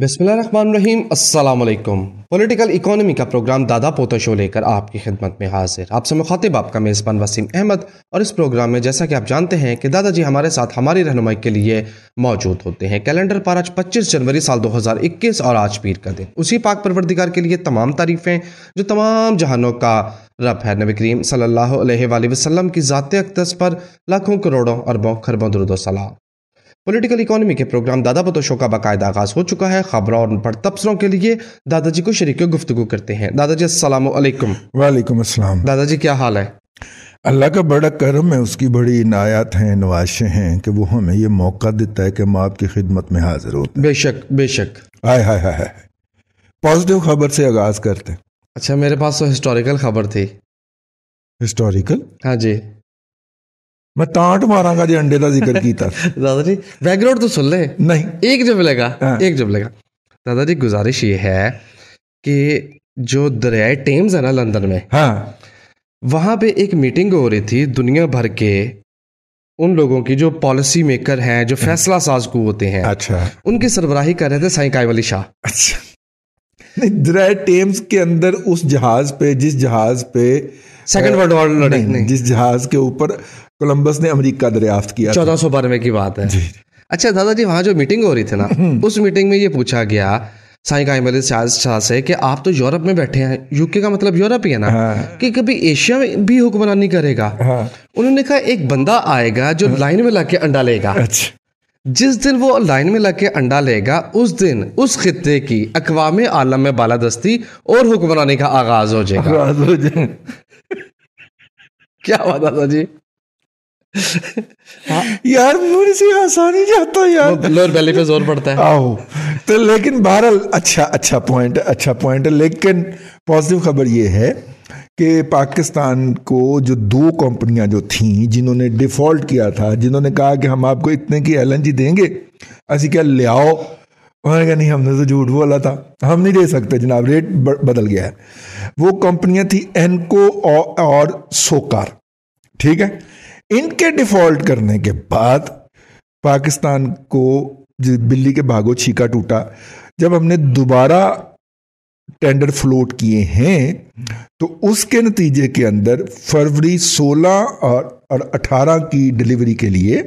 बसमीम political economy का programme दादा पोता शो लेकर आपकी खिदमत में हाजिर आपसे मुखातिब आपका मेज़बान वसीम अहमद और इस प्रोग्राम में जैसा कि आप जानते हैं कि दादाजी हमारे साथ हमारी रहनुमाई के लिए मौजूद होते हैं कैलेंडर पर आज 25 जनवरी साल 2021 और आज पीर का दिन उसी पाक परवरदिगार के लिए तमाम तारीफ़ें जो तमाम जहानों का रब है नबी करीम सल्लल्लाहु अलैहि वसल्लम की ज़ात अकदस पर लाखों करोड़ों अरबों खरबों दरुदो सलाम पॉलिटिकल इकोनॉमी के प्रोग्राम दादा शो का बाकायदा आगाज हो चुका है खबरों और पर तबसरों के लिए दादाजी को शरीक गुफ्तु करते हैं दादाजी असलम वालेकुम असलम दादाजी क्या हाल है अल्लाह का बड़ा करम है उसकी बड़ी इनायत हैं नवाशें हैं कि वो हमें ये मौका देता है कि हम आपकी खिदमत में हाजिर होते बेशक बेशक हाय हाय हाय हाय पॉजिटिव खबर से आगाज करते अच्छा मेरे पास तो हिस्टोरिकल खबर थी हिस्टोरिकल हाँ जी मैं टाट मारांगा जे अंडे का जिक्र किया दादाजी बैकग्राउंड तो सुन ले नहीं एक जब लगा हाँ। एक जब लगा दादाजी गुजारिश ये है कि जो दरियाए टेम्स है ना लंदन में हाँ वहां पे एक मीटिंग हो रही थी दुनिया भर के उन लोगों की जो पॉलिसी मेकर हैं जो हाँ। फैसला साज को होते हैं अच्छा उनकी सरबराही कर रहे थे साई काय वाली शाह अच्छा नहीं टेम्स के अंदर उस जहाज पे जिस जहाज पे सेकंड वर्ल्ड वॉर लड़े जिस जहाज के ऊपर कोलंबस ने अमेरिका दरियाफ्त किया चौदह सौ बानवे की बात है अच्छा दादाजी वहाँ जो मीटिंग हो रही थी ना हम्म। उस मीटिंग में ये पूछा गया साई कायमल शाह से कि आप तो यूरोप में बैठे हैं यूके का मतलब यूरोप ही है ना हाँ। कि कभी एशिया में भी हुक्मरानी करेगा हाँ। उन्होंने कहा एक बंदा आएगा जो हाँ। लाइन में लाके अंडा लेगा अच्छा जिस दिन वो लाइन में लग के अंडा लेगा उस दिन उस खत्े की अकवाम आलम में बालादस्ती और हुक्मरानी का आगाज हो जाएगा आगाज हो जाएगा क्या हुआ दादाजी हाँ। यार मुझे से आसानी जाता है यार लोअर बेली पे जोर पड़ता है आओ तो लेकिन बहरहाल अच्छा अच्छा पॉइंट अच्छा पॉइंट है लेकिन पॉजिटिव खबर ये है कि पाकिस्तान को जो दो कंपनियां जो थीं जिन्होंने डिफ़ॉल्ट किया था जिन्होंने कहा कि हम आपको इतने की एल देंगे ऐसी क्या ले आओ उन्होंने कहा नहीं हमने तो झूठ बोला था हम नहीं दे सकते जनाब रेट बदल गया है वो कंपनियां थी एनको और सोकार ठीक है इनके डिफॉल्ट करने के बाद पाकिस्तान को बिल्ली के भागो छीका टूटा जब हमने दोबारा टेंडर फ्लोट किए हैं तो उसके नतीजे के अंदर फरवरी 16 और और 18 की डिलीवरी के लिए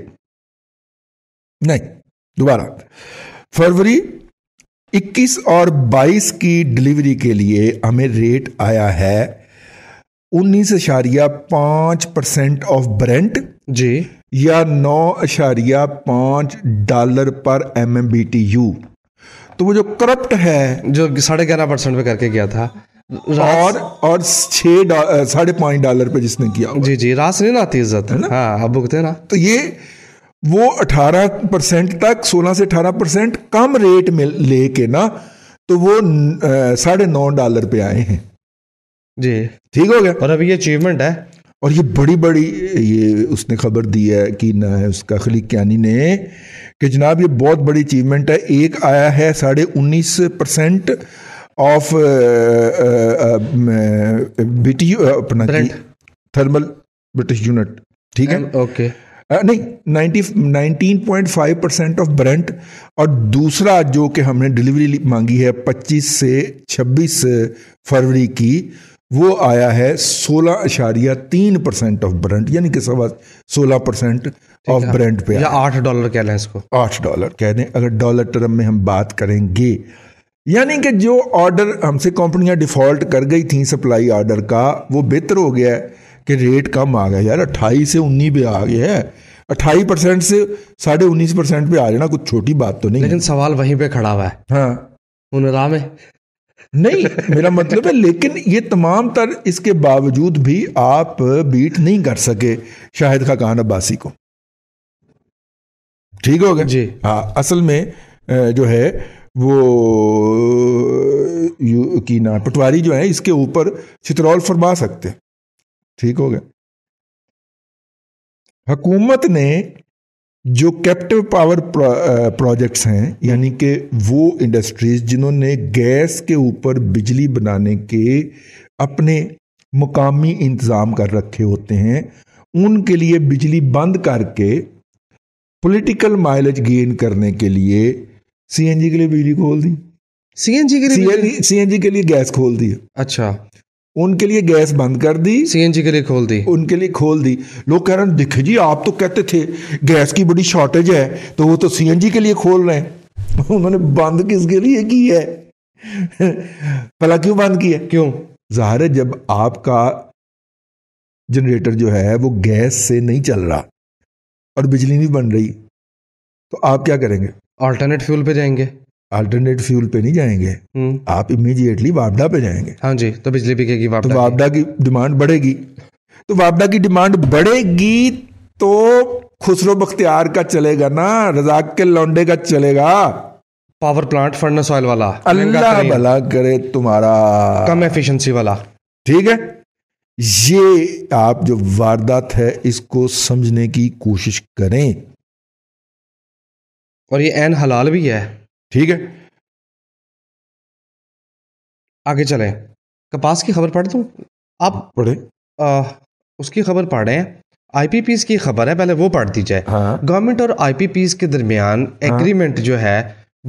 नहीं दोबारा फरवरी 21 और 22 की डिलीवरी के लिए हमें रेट आया है उन्नीस अशारिया पांच परसेंट ऑफ ब्रेंट जी या नौ अशारिया पांच डॉलर पर M M B T U तो वो जो करप्ट है जो साढ़े ग्यारह परसेंट पे करके गया था और और छह साढ़े पांच डॉलर पे जिसने किया जी जी रास नहीं ना इज्जत है ना हाँ, हाँ भुगते ना तो ये वो अठारह परसेंट तक सोलह से अठारह परसेंट कम रेट में लेके ना तो वो साढ़े नौ डॉलर पे आए हैं जी ठीक हो गया और अब ये अचीवमेंट है और ये बड़ी बड़ी ये उसने खबर दी है कि ना है उसका खली क्यानी ने कि जनाब ये बहुत बड़ी अचीवमेंट है एक आया है साढ़े उन्नीस परसेंट ऑफ बीटी अपना थर्मल ब्रिटिश यूनिट ठीक है ओके नहीं ninety nineteen point five percent of Brent और दूसरा जो कि हमने डिलीवरी मांगी है पच्चीस से छब्बीस फरवरी की वो आया है सोलह अशारिया तीन परसेंट ऑफ ब्रांड यानी कि सवा सोलह परसेंट ऑफ ब्रांड पे या आठ डॉलर कह लें इसको आठ डॉलर कह दें अगर डॉलर टर्म में हम बात करेंगे यानी कि जो ऑर्डर हमसे कंपनियां डिफ़ॉल्ट कर गई थी सप्लाई ऑर्डर का वो बेहतर हो गया है कि रेट कम आ गया यार अट्ठाईस से उन्नीस पे आ गया है अट्ठाईस परसेंट से साढ़े उन्नीस परसेंट पे आ जाना कुछ छोटी बात तो नहीं लेकिन सवाल वहीं पे खड़ा हुआ है हाँ उन राह में नहीं मेरा मतलब है लेकिन ये तमाम तर इसके बावजूद भी आप बीट नहीं कर सके शाहिद का खान अब्बासी को ठीक हो गया जी हाँ असल में जो है वो यू की ना पटवारी जो है इसके ऊपर चित्रौल फरमा सकते ठीक हो गया हुकूमत ने जो कैप्टिव पावर प्रोजेक्ट्स हैं यानी कि वो इंडस्ट्रीज जिन्होंने गैस के ऊपर बिजली बनाने के अपने मुकामी इंतज़ाम कर रखे होते हैं उनके लिए बिजली बंद करके पॉलिटिकल माइलेज गेन करने के लिए सीएनजी के लिए बिजली खोल दी सीएनजी के लिए सीएनजी के लिए गैस खोल दी अच्छा उनके लिए गैस बंद कर दी सीएनजी के लिए खोल दी उनके लिए खोल दी लोग कह रहे हैं दिखे जी आप तो कहते थे गैस की बड़ी शॉर्टेज है तो वो तो सीएनजी के लिए खोल रहे हैं उन्होंने बंद किसके लिए की है भला क्यों बंद किया क्यों जाहिर है जब आपका जनरेटर जो है वो गैस से नहीं चल रहा और बिजली नहीं बन रही तो आप क्या करेंगे ऑल्टरनेट फ्यूल पे जाएंगे अल्टरनेट फ्यूल पे नहीं जाएंगे हम्म। आप इमीडिएटली वापडा पे जाएंगे हाँ जी तो बिजली बिकेगी तो वापडा की डिमांड बढ़ेगी तो वापडा की डिमांड बढ़ेगी तो खुसरो बख्तियार का चलेगा ना रजाक के लौंडे का चलेगा पावर प्लांट फर्नेस ऑयल वाला अल्लाह भला करे तुम्हारा कम एफिशिएंसी वाला ठीक है ये आप जो वारदात है इसको समझने की कोशिश करें और ये एन हलाल भी है ठीक है आगे चले कपास की खबर पढ़ तुम आप पढ़े उसकी खबर पढ़े आईपीपीस की खबर है पहले वो पढ़ दी जाए हाँ? गवर्नमेंट और आईपीपीस के दरमियान एग्रीमेंट हाँ? जो है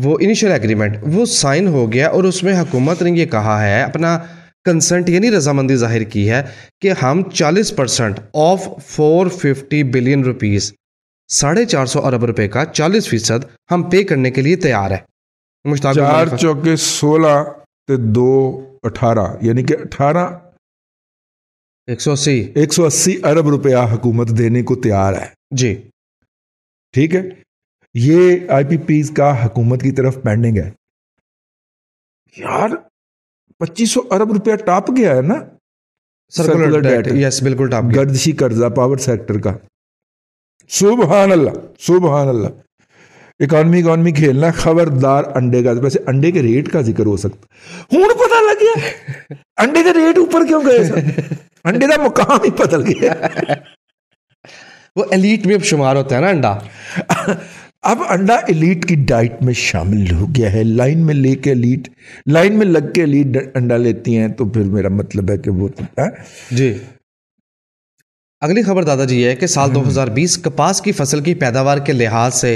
वो इनिशियल एग्रीमेंट वो साइन हो गया और उसमें हुकूमत ने ये कहा है अपना कंसेंट यानी रजामंदी जाहिर की है कि हम 40 परसेंट ऑफ 450 बिलियन रुपीस साढ़े चार सौ अरब रुपए का 40 फीसद हम पे करने के लिए तैयार है मुश्ताक चार चौके सोलह तो दो अठारह यानी कि अठारह एक सौ अस्सी एक सौ अस्सी अरब रुपया हुकूमत देने को तैयार है जी ठीक है ये आईपीपी का हुकूमत की तरफ पेंडिंग है यार पच्चीस सौ अरब रुपया टाप गया है ना सर्कुलर डेट यस बिल्कुल टाप गर्दशी कर्जा पावर सेक्टर का सुबहान अल्लाह सुबहान अल्लाह इकॉनमी इकॉनमी खेलना खबरदार अंडे का वैसे अंडे के रेट का जिक्र हो सकता हूं पता लग गया अंडे के रेट ऊपर क्यों गए अंडे का मुकाम ही बदल गया वो एलीट में अब शुमार होता है ना अंडा अब अंडा एलीट की डाइट में शामिल हो गया है लाइन में लेके एलीट लाइन में लग के एलीट अंडा लेती हैं तो फिर मेरा मतलब है कि वो तो है? जी अगली खबर दादाजी है कि साल 2020 हम्म। कपास की फसल की पैदावार के लिहाज से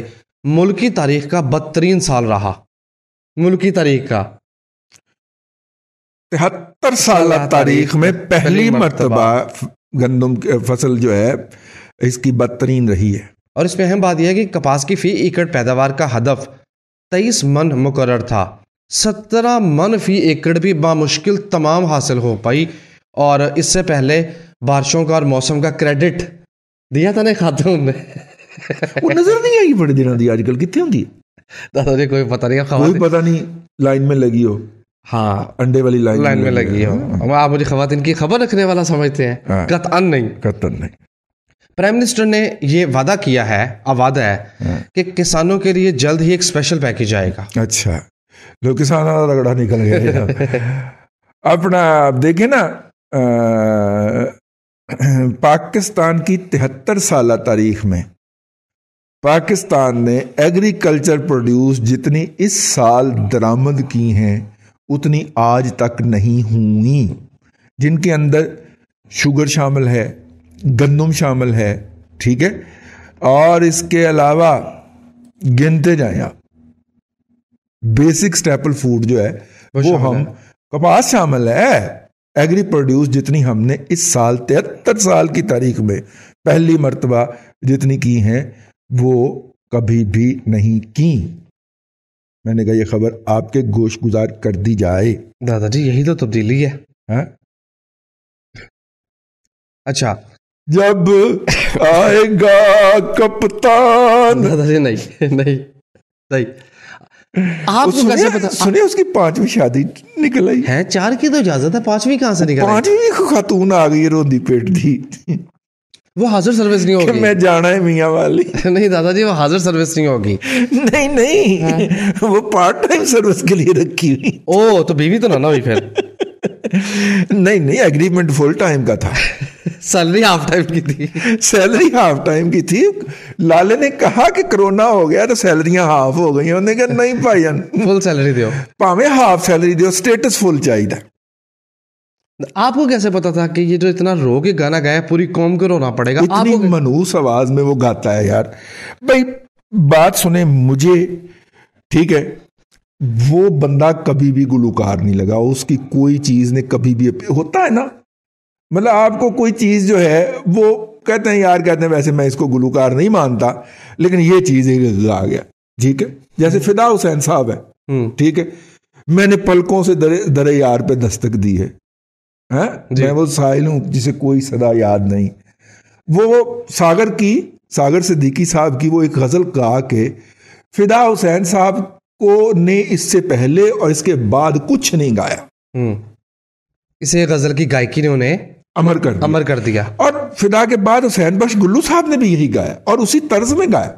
मुल्की तारीख का बदतरीन साल रहा मुल्की तारीख का तिहत्तर साल तारीख में पहली मरतबा गंदम फसल जो है इसकी बदतरीन रही है और इसमें अहम बात यह है कि कपास की फी एकड़ पैदावार का हदफ तेईस मन मुकर था सत्रह मन फी एकड़ भी बामुश्किल तमाम हासिल हो पाई और इससे पहले बारिशों का और मौसम का क्रेडिट दिया था ना खातून ने वो नजर नहीं आई बड़े दिनों की आजकल कितने होंगी दादा जी कोई पता नहीं कोई पता नहीं लाइन में लगी हो हाँ अंडे वाली लाइन लाइन में लगी हो आप मुझे खातन की खबर रखने वाला समझते हैं कतअन नहीं कतअन नहीं प्राइम मिनिस्टर ने ये वादा किया है वादा है कि किसानों के लिए जल्द ही एक स्पेशल पैकेज आएगा अच्छा लो किसान रगड़ा निकल गया अपना आप देखे ना आ, पाकिस्तान की तिहत्तर साल तारीख में पाकिस्तान ने एग्रीकल्चर प्रोड्यूस जितनी इस साल दरामद की हैं उतनी आज तक नहीं हुई जिनके अंदर शुगर शामिल है गंदम शामिल है ठीक है और इसके अलावा गिनते जाए आप बेसिक स्टेपल फूड जो है वो हम कपास शामिल है एग्री प्रोड्यूस जितनी हमने इस साल तिहत्तर साल की तारीख में पहली मरतबा जितनी की हैं वो कभी भी नहीं की मैंने कहा यह खबर आपके गोश गुजार कर दी जाए दादाजी यही तो तब्दीली है, हा? अच्छा जब आएगा कप्तान दादाजी नहीं नहीं नहीं सुने, कैसे पता सुनिए उसकी पांचवी शादी निकल आई है चार की तो इजाजत है पांचवी कहां से निकल पांचवी खातून आ गई रोंदी पेट दी वो हाजिर सर्विस नहीं होगी मैं जाना है मियाँ वाली नहीं दादाजी वो हाजिर सर्विस नहीं होगी नहीं नहीं हाँ? वो पार्ट टाइम सर्विस के लिए रखी हुई ओ तो बीवी तो ना ना भी फिर नहीं नहीं एग्रीमेंट फुल टाइम का था सैलरी हाफ टाइम की थी सैलरी हाफ टाइम की थी लाले ने कहा कि कोरोना हो गया तो सैलरियां हाफ हो गई उन्होंने कहा नहीं भाई फुल सैलरी दो भावे हाफ सैलरी दो स्टेटस फुल चाहिए आपको कैसे पता था कि ये जो इतना रो के गाना गाया पूरी कौम को रोना पड़ेगा आपको मनहूस आवाज में वो गाता है यार भाई बात सुने मुझे ठीक है वो बंदा कभी भी गुलूकार नहीं लगा उसकी कोई चीज ने कभी भी होता है ना मतलब आपको कोई चीज जो है वो कहते हैं यार कहते हैं वैसे मैं इसको गुलूकार नहीं मानता लेकिन ये चीज आ गया ठीक है जैसे फिदा हुसैन साहब है हम्म। ठीक है मैंने पलकों से दरे दरे यार पे दस्तक दी है है मैं वो साहिल हूँ जिसे कोई सदा याद नहीं वो सागर की सागर सिद्दीकी साहब की वो एक गज़ल गा के फिदा हुसैन साहब को ने इससे पहले और इसके बाद कुछ नहीं गाया हम्म। इसे गज़ल की गायकी ने उन्हें अमर कर अमर कर दिया और फिदा के बाद हुसैन बश गुल्लू साहब ने भी यही गाया और उसी तर्ज में गाया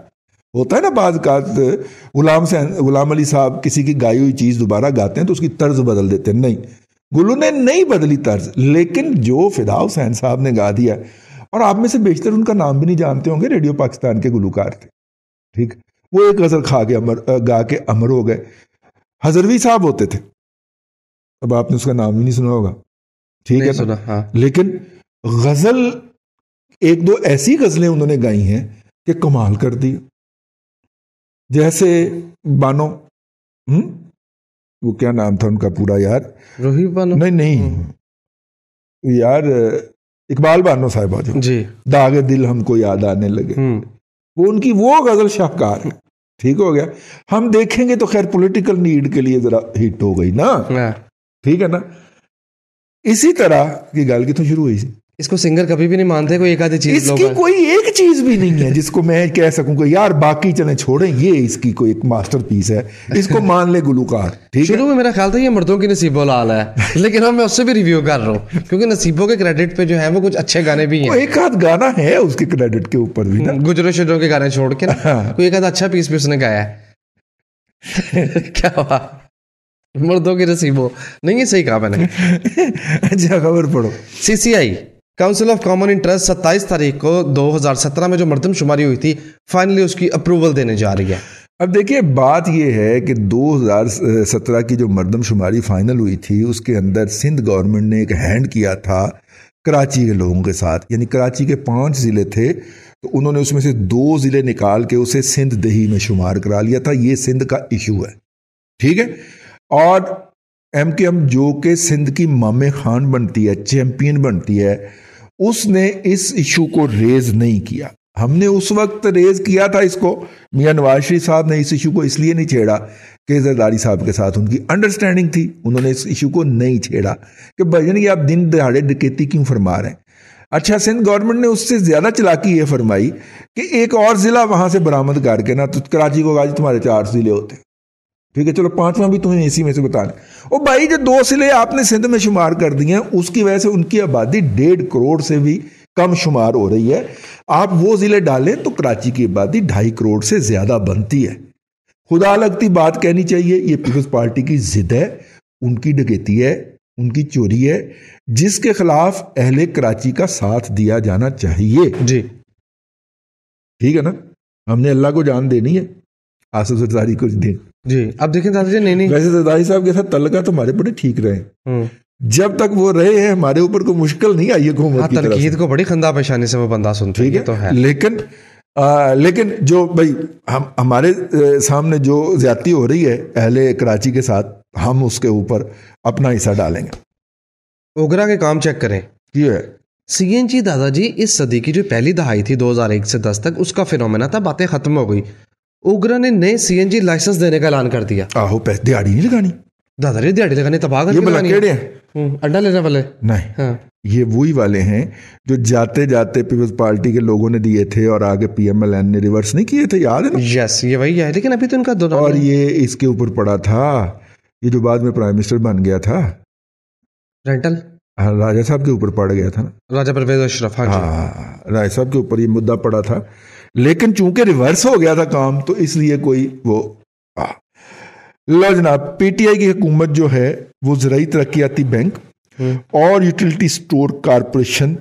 होता है ना बाद गुलाम से गुलाम अली साहब किसी की गाई हुई चीज़ दोबारा गाते हैं तो उसकी तर्ज बदल देते हैं नहीं गुलू ने नहीं बदली तर्ज लेकिन जो फिदा हुसैन साहब ने गा दिया और आप में से बेशतर उनका नाम भी नहीं जानते होंगे रेडियो पाकिस्तान के गुलूकार थे ठीक वो एक गज़ल खा के अमर गा के अमर हो गए हजरवी साहब होते थे अब आपने उसका नाम भी नहीं सुना होगा ठीक है सुना हाँ। लेकिन गज़ल एक दो ऐसी गज़लें उन्होंने गाई हैं कि कमाल कर दी जैसे बानो हुँ? हम्म? वो क्या नाम था उनका पूरा यार रोहित बानो नहीं नहीं यार इकबाल बानो साहब जी दिल हमको याद आने लगे हम्म। वो उनकी वो गजल शाहकार है ठीक हो गया हम देखेंगे तो खैर पॉलिटिकल नीड के लिए जरा हिट हो गई ना हाँ। ठीक है ना इसी तरह की गल कितों शुरू हुई इसको सिंगर कभी भी नहीं मानते कोई एक आधी चीज इसकी कोई चीज़ भी नहीं है जिसको मैं कह सकूं कि यार बाकी चने छोड़ें ये इसकी कोई एक मास्टर पीस है इसको मान ले गुलूकार शुरू में मेरा ख्याल था ये मर्दों की नसीबों लाल है लेकिन अब मैं उससे भी रिव्यू कर रहा हूँ क्योंकि नसीबों के क्रेडिट पे जो है वो कुछ अच्छे गाने भी हैं एक आध गाना है उसके क्रेडिट के ऊपर भी ना गुजरों शुजरों के गाने छोड़ के हाँ। कोई एक आध अच्छा पीस भी उसने गाया है क्या हुआ मर्दों की नसीबों नहीं ये सही कहा मैंने अच्छा खबर पढ़ो CCI council of common interest सत्ताईस तारीख को सत्रह में जो शुमारी हुई थी फाइनली उसकी अप्रूवल देने जा रही है अब देखिए बात यह है कि 2017 की जो शुमारी फाइनल हुई थी उसके अंदर सिंध गवर्नमेंट ने एक हैंड किया था कराची के लोगों के साथ यानी कराची के पांच ज़िले थे तो उन्होंने उसमें से दो ज़िले निकाल के उसे सिंध दही में शुमार करा लिया था ये सिंध का इशू है ठीक है और एम के एम जो के सिंध की मामे खान बनती है चैम्पियन बनती है उसने इस इशू को रेज नहीं किया हमने उस वक्त रेज किया था इसको मियाँ नवाज शरीफ साहब ने इस इशू को इसलिए नहीं छेड़ा कि जरदारी साहब के साथ उनकी अंडरस्टैंडिंग थी उन्होंने इस इशू को नहीं छेड़ा कि भजन ये आप दिन दहाड़े डकेती क्यों फरमा रहे हैं अच्छा सिंध गवर्नमेंट ने उससे ज़्यादा चलाकी ये फरमाई कि एक और ज़िला वहाँ से बरामद करके ना तो कराची को गाजी तुम्हारे चार ज़िले होते हैं ठीक है चलो पांचवा भी तुम्हें इसी में से बताने ओ भाई जो दो सिले आपने सिंध में शुमार कर दिए हैं उसकी वजह से उनकी आबादी डेढ़ करोड़ से भी कम शुमार हो रही है आप वो ज़िले डालें तो कराची की आबादी ढाई करोड़ से ज़्यादा बनती है खुदा लगती बात कहनी चाहिए ये पीपल्स पार्टी की जिद है उनकी डकैती है उनकी चोरी है जिसके खिलाफ अहले कराची का साथ दिया जाना चाहिए जी ठीक है ना हमने अल्लाह को जान देनी है आसफ सरदारी को दें जी अब देखें दादा जी नहीं नहीं वैसे सरदारी साहब के साथ तलका तो हमारे बड़े ठीक रहे हम्म। जब तक वो रहे हैं हमारे ऊपर कोई मुश्किल नहीं आई है हाँ, को बड़ी खंदा परेशानी से वो बंदा सुन ठीक है तो है लेकिन आ, लेकिन जो भाई हम हमारे सामने जो ज्यादा हो रही है अहले कराची के साथ हम उसके ऊपर अपना हिस्सा डालेंगे ओगरा के काम चेक करें ये है सी एन जी दादाजी इस सदी की जो पहली दहाई थी 2001 से 10 तक उसका फिनोमेना था बातें खत्म हो गई ओगरा ने नए सीएनजी लाइसेंस देने का ऐलान कर दिया आहो पैसे दिहाड़ी नहीं लगानी दादा रे दिहाड़ी लगाने तबाह कर ये केड़े हैं हम्म, अंडा लेने वाले नहीं हाँ। ये वही वाले हैं जो जाते जाते पीपल्स पार्टी के लोगों ने दिए थे और आगे पीएमएलएन ने रिवर्स नहीं किए थे याद है ना यस ये वही है लेकिन अभी तो इनका दोनों और ये इसके ऊपर पड़ा था ये जो बाद में प्राइम मिनिस्टर बन गया था रेंटल हाँ राजा साहब के ऊपर पड़ गया था ना राजा परवेज अशरफ हाँ, हाँ राजा साहब के ऊपर ये मुद्दा पड़ा था लेकिन चूंकि रिवर्स हो गया था काम तो इसलिए कोई वो लो जनाब पीटीआई की हुकूमत जो है वो जरा तरक्याती बैंक हम्म। और यूटिलिटी स्टोर कारपोरेशन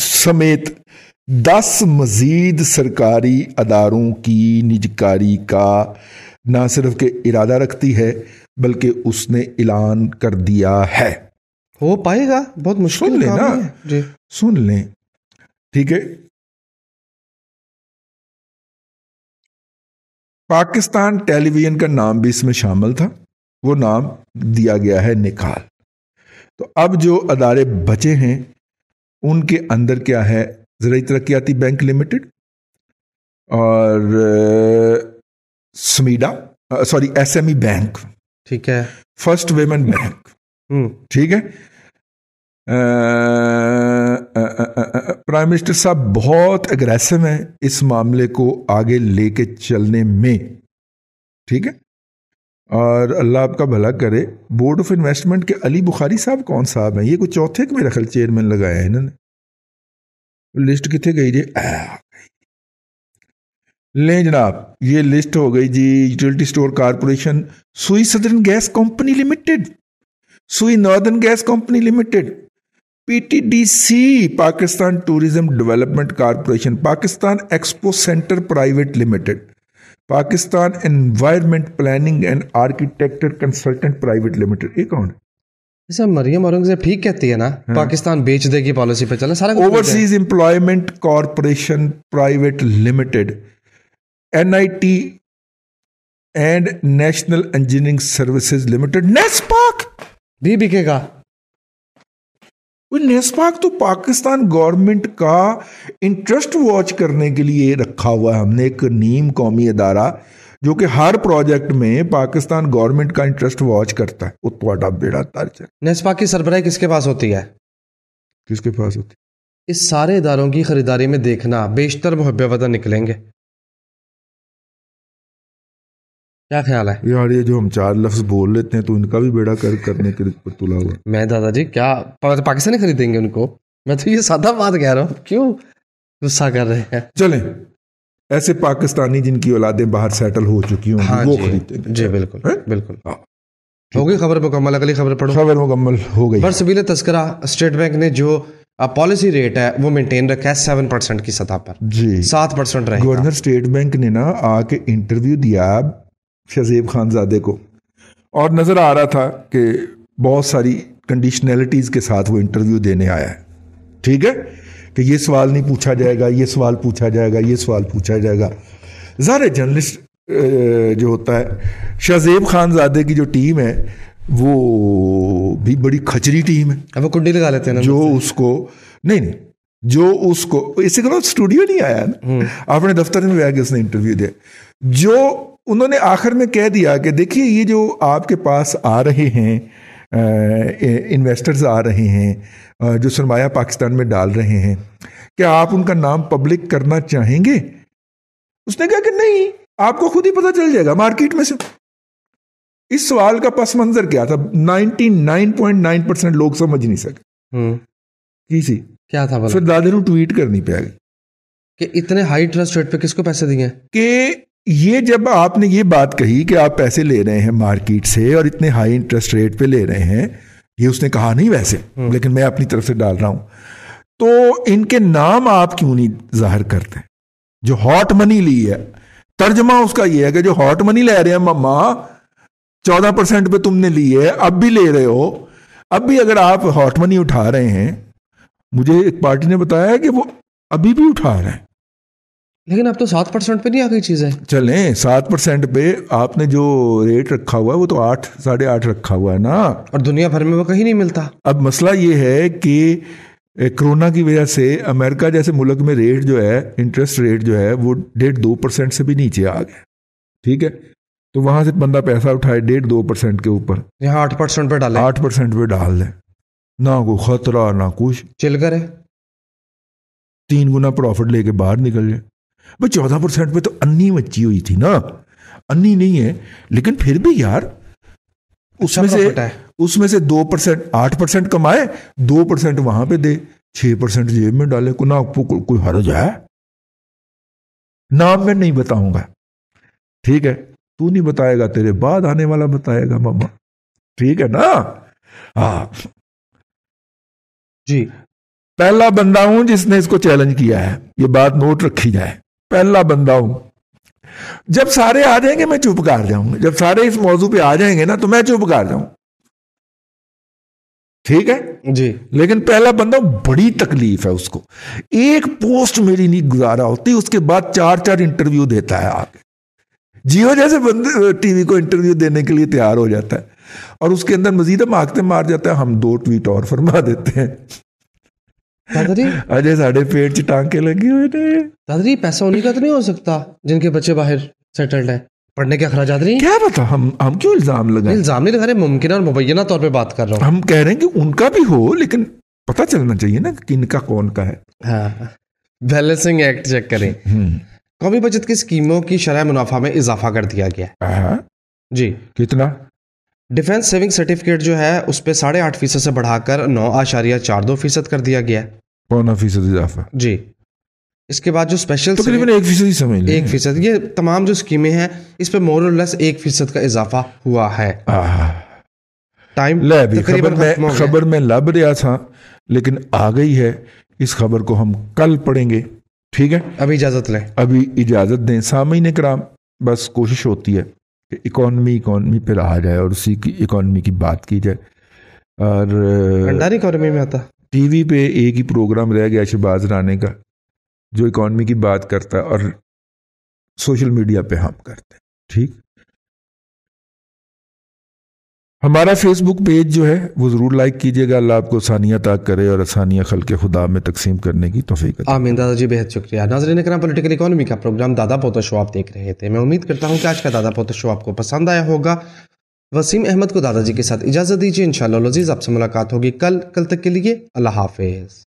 समेत दस मजीद सरकारी अदारों की निजकारी का ना सिर्फ के इरादा रखती है बल्कि उसने ऐलान कर दिया है हो पाएगा बहुत मुश्किल सुन ना सुन लें ठीक है पाकिस्तान टेलीविजन का नाम भी इसमें शामिल था वो नाम दिया गया है निकाल तो अब जो अदारे बचे हैं उनके अंदर क्या है जरिए तरक्याती बैंक लिमिटेड और समीडा सॉरी एसएमई बैंक ठीक है फर्स्ट वेमेन बैंक हम्म। ठीक है आ, प्राइम मिनिस्टर साहब बहुत अग्रेसिव हैं इस मामले को आगे लेके चलने में ठीक है और अल्लाह आपका भला करे बोर्ड ऑफ इन्वेस्टमेंट के अली बुखारी साहब कौन साहब हैं ये कोई चौथे के मेरा ख्याल चेयरमैन लगाया है इन्होंने लिस्ट कितने गई जी लें जनाब ये लिस्ट हो गई जी utility store corporation Sui southern gas company limited Sui northern gas company limited PTDC Pakistan tourism development corporation Pakistan expo centre private limited Pakistan environment planning and architecture consultant private limited ये कौन है सर मरियम औरंगजेब ठीक कहती है ना हाँ? पाकिस्तान बेच देगी पॉलिसी पे चला सारा overseas employment corporation private limited NIT and national engineering services limited NESPAK भी बिकेगा नेस्पाक तो पाकिस्तान गवर्नमेंट का इंटरेस्ट वॉच करने के लिए रखा हुआ है हमने एक नीम कौमी अदारा जो कि हर प्रोजेक्ट में पाकिस्तान गवर्नमेंट का इंटरेस्ट वॉच करता है उत्पाटा तो बेड़ा है नेस्पाक की सरबराह किसके पास होती है किसके पास होती है इस सारे इदारों की खरीदारी में देखना बेशतर मुहब वतन निकलेंगे क्या ख्याल है यार ये जो हम चार लफ्ज बोल लेते हैं तो इनका भी बेड़ा कर करने के पर तुला हुआ मैं दादाजी क्या पा, तो पाकिस्तानी खरीदेंगे उनको मैं तो ये सादा बात कह रहा हूँ क्यों गुस्सा कर रहे हैं चले ऐसे पाकिस्तानी जिनकी औलादें बाहर सेटल हो चुकी हूँ हाँ वो खरीदेंगे जी बिल्कुल बिल्कुल हाँ। हो गई खबर मुकम्मल अगली खबर पढ़ो खबर मुकम्मल हो गई पर सबीले तस्करा स्टेट बैंक ने जो पॉलिसी रेट है वो मेंटेन रखा है सेवन परसेंट की सतह पर जी सात परसेंट रहे गवर्नर स्टेट बैंक ने ना आके इंटरव्यू दिया शहजेब खानजादे को और नज़र आ रहा था कि बहुत सारी कंडीशनैलिटीज़ के साथ वो इंटरव्यू देने आया है ठीक है कि ये सवाल नहीं पूछा जाएगा ये सवाल पूछा जाएगा ये सवाल पूछा जाएगा ज़ाहिर जर्नलिस्ट जो होता है शहजेब खानजादे की जो टीम है वो भी बड़ी खचरी टीम है वो कुंडी लगा लेते हैं जो उसको नहीं नहीं जो उसको इसी को स्टूडियो नहीं आया ना अपने हम्म। दफ्तर में बैठ के उसने इंटरव्यू दिया जो उन्होंने आखिर में कह दिया कि देखिए ये जो आपके पास आ रहे हैं इन्वेस्टर्स आ रहे हैं जो सरमाया पाकिस्तान में डाल रहे हैं क्या आप उनका नाम पब्लिक करना चाहेंगे उसने कहा कि नहीं आपको खुद ही पता चल जाएगा मार्केट में से इस सवाल का पस मंजर क्या था 99.9 परसेंट लोग समझ नहीं सके हम्म। किसी क्या था फिर दादे ट्वीट करनी पे आ गई कि इतने हाई ट्रस्ट रेट पे किसको पैसे दिए कि ये जब आपने ये बात कही कि आप पैसे ले रहे हैं मार्केट से और इतने हाई इंटरेस्ट रेट पे ले रहे हैं ये उसने कहा नहीं वैसे हम्म। लेकिन मैं अपनी तरफ से डाल रहा हूं तो इनके नाम आप क्यों नहीं जाहिर करते जो हॉट मनी ली है तर्जमा उसका ये है कि जो हॉट मनी ले रहे हैं मम्मा चौदह परसेंट पे तुमने ली है अब भी ले रहे हो अब भी अगर आप हॉट मनी उठा रहे हैं मुझे एक पार्टी ने बताया कि वो अभी भी उठा रहे हैं लेकिन अब तो सात परसेंट पे नहीं आ गई चीज़ें चले सात परसेंट पे आपने जो रेट रखा हुआ है वो तो आठ साढ़े आठ रखा हुआ है ना और दुनिया भर में वो कहीं नहीं मिलता अब मसला ये है कि कोरोना की वजह से अमेरिका जैसे मुल्क में रेट जो है इंटरेस्ट रेट जो है वो डेढ़ दो परसेंट से भी नीचे आ गए ठीक है तो वहाँ से बंदा पैसा उठाए डेढ़ दो परसेंट के ऊपर यहाँ आठ परसेंट पे डाल आठ परसेंट पे डाल दें ना कोई खतरा ना कुछ चिल करे तीन गुना प्रॉफिट लेके बाहर निकल जाए भाई चौदह परसेंट में तो अन्नी बच्ची हुई थी ना अन्नी नहीं है लेकिन फिर भी यार उसमें से उसमें से दो परसेंट आठ परसेंट कमाए दो परसेंट वहां पे दे छह परसेंट जेब में डाले को ना को, कोई हर्ज है नाम मैं नहीं बताऊंगा ठीक है तू नहीं बताएगा तेरे बाद आने वाला बताएगा मामा ठीक है ना हा जी पहला बंदा हूं जिसने इसको चैलेंज किया है ये बात नोट रखी जाए पहला बंदा हूं जब सारे आ जाएंगे मैं चुप कर जाऊंगा जब सारे इस मौजू पे आ जाएंगे ना तो मैं चुप कर जाऊं ठीक है जी लेकिन पहला बंदा बड़ी तकलीफ है उसको एक पोस्ट मेरी नहीं गुजारा होती उसके बाद चार चार इंटरव्यू देता है आगे जियो जैसे बंदे टीवी को इंटरव्यू देने के लिए तैयार हो जाता है और उसके अंदर मजीद मार्कते मार जाता है हम दो ट्वीट और फरमा देते हैं दादाजी अजय साढ़े पेट च टांके लगे हुए थे दादाजी पैसा उन्हीं का तो नहीं हो सकता जिनके बच्चे बाहर सेटल्ड है पढ़ने के अखराज नहीं क्या पता हम हम क्यों इल्जाम लगा इल्जाम नहीं लगा रहे मुमकिन और मुबैना तौर पर बात कर रहा हूँ हम कह रहे हैं कि उनका भी हो लेकिन पता चलना चाहिए ना कि इनका कौन का है हाँ, बैलेंसिंग एक्ट चेक करें हम्म। कौमी बचत की स्कीमों की शरह मुनाफा में इजाफा कर दिया गया हाँ। जी कितना डिफेंस सेविंग सर्टिफिकेट जो है उस पर साढ़े आठ फीसद से बढ़ाकर नौ आशारिया चार दो फीसद कर दिया गया पौना फीसद इजाफा जी इसके बाद जो स्पेशल तो तकरीबन एक फीसद ही समझ एक फीसद ये तमाम जो स्कीमें हैं इस पर मोर लेस एक फीसद का इजाफा हुआ है टाइम खबर में खबर में लब रहा था लेकिन आ गई है इस खबर को हम कल पढ़ेंगे ठीक है अभी इजाजत लें अभी इजाजत दें सामयिन कराम बस कोशिश होती है इकॉनमी इकॉनमी पे रहा जाए और उसी की इकॉनमी की बात की जाए और इकॉनमी में आता टीवी पे एक ही प्रोग्राम रह गया शहबाज राने का जो इकॉनमी की बात करता है और सोशल मीडिया पे हम करते हैं ठीक हमारा फेसबुक पेज जो है वो ज़रूर लाइक कीजिएगा अल्लाह आपको आसानियाँ ताक करे और आसानिया खल के खुदा में तकसीम करने की तोफ़ी आमीन दादाजी बेहद शुक्रिया नाजरन कराम पोलिटिकल इकोनॉमी का प्रोग्राम दादा पोतो शो आप देख रहे थे मैं उम्मीद करता हूँ कि आज का दादा पोतो शो आपको पसंद आया होगा वसीम अहमद को दादाजी के साथ इजाज़त दीजिए इन शजीज़ आपसे मुलाकात होगी कल कल तक के लिए अल्लाह हाफिज़